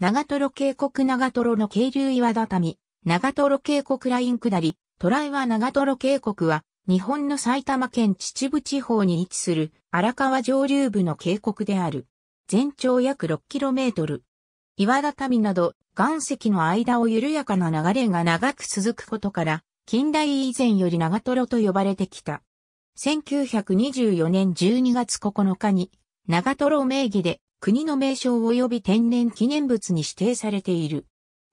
長瀞渓谷長瀞の渓流岩畳、長瀞渓谷ライン下り、トライは長瀞渓谷は、日本の埼玉県秩父地方に位置する荒川上流部の渓谷である。全長約 6km。岩畳など岩石の間を緩やかな流れが長く続くことから、近代以前より長瀞と呼ばれてきた。1924年12月9日に、長瀞名義で国の名称及び天然記念物に指定されている。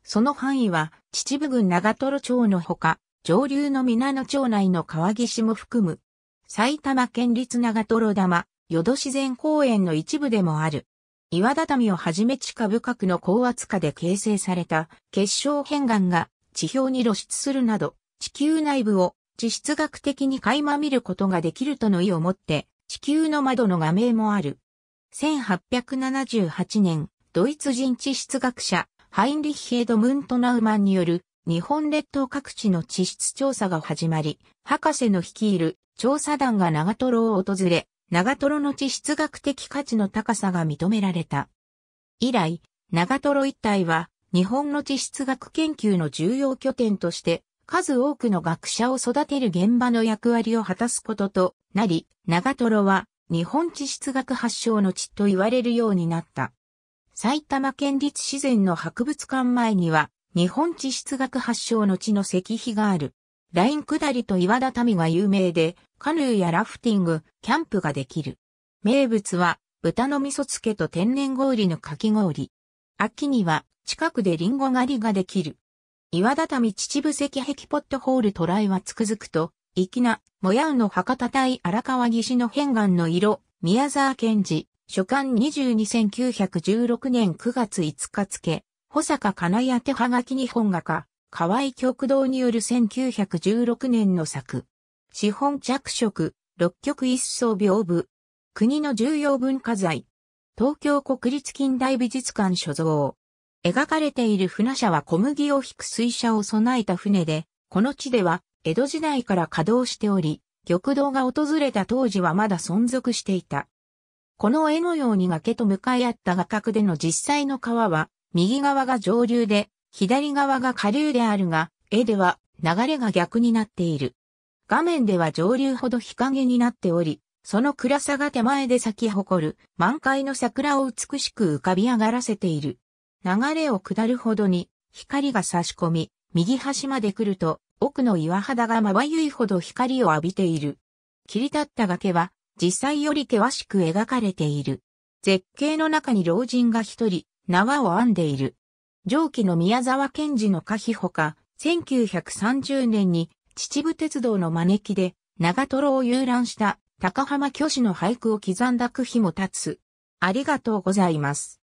その範囲は、秩父郡長瀞町のほか、上流の皆野町内の川岸も含む、埼玉県立長瀞玉、淀自然公園の一部でもある。岩畳をはじめ地下深くの高圧下で形成された結晶片岩が地表に露出するなど、地球内部を地質学的に垣間見ることができるとの意をもって、地球の窓の画面もある。1878年、ドイツ人地質学者、ハインリッヒ・エドムント・ナウマンによる日本列島各地の地質調査が始まり、博士の率いる調査団が長瀞を訪れ、長瀞の地質学的価値の高さが認められた。以来、長瀞一帯は日本の地質学研究の重要拠点として数多くの学者を育てる現場の役割を果たすこととなり、長瀞は日本地質学発祥の地と言われるようになった。埼玉県立自然の博物館前には、日本地質学発祥の地の石碑がある。ライン下りと岩畳が有名で、カヌーやラフティング、キャンプができる。名物は、豚の味噌漬けと天然氷のかき氷。秋には、近くでリンゴ狩りができる。岩畳秩父石壁ポットホールトライはつくづくと、粋な、もやうの博多対荒川岸の変顔の色、宮沢賢治、書簡221916年9月5日付、保坂金谷手はがき日本画家、河合極道による1916年の作。資本着色、六曲一層屏風。国の重要文化財。東京国立近代美術館所蔵。描かれている船車は小麦を引く水車を備えた船で、この地では江戸時代から稼働しており、玉堂が訪れた当時はまだ存続していた。この絵のように崖と向かい合った画角での実際の川は、右側が上流で、左側が下流であるが、絵では流れが逆になっている。画面では上流ほど日陰になっており、その暗さが手前で咲き誇る満開の桜を美しく浮かび上がらせている。流れを下るほどに光が差し込み、右端まで来ると奥の岩肌がまばゆいほど光を浴びている。切り立った崖は、実際より険しく描かれている。絶景の中に老人が一人、縄を編んでいる。上記の宮沢賢治の歌碑ほか、1930年に秩父鉄道の招きで長瀞を遊覧した高浜巨子の俳句を刻んだ句碑も立つ。ありがとうございます。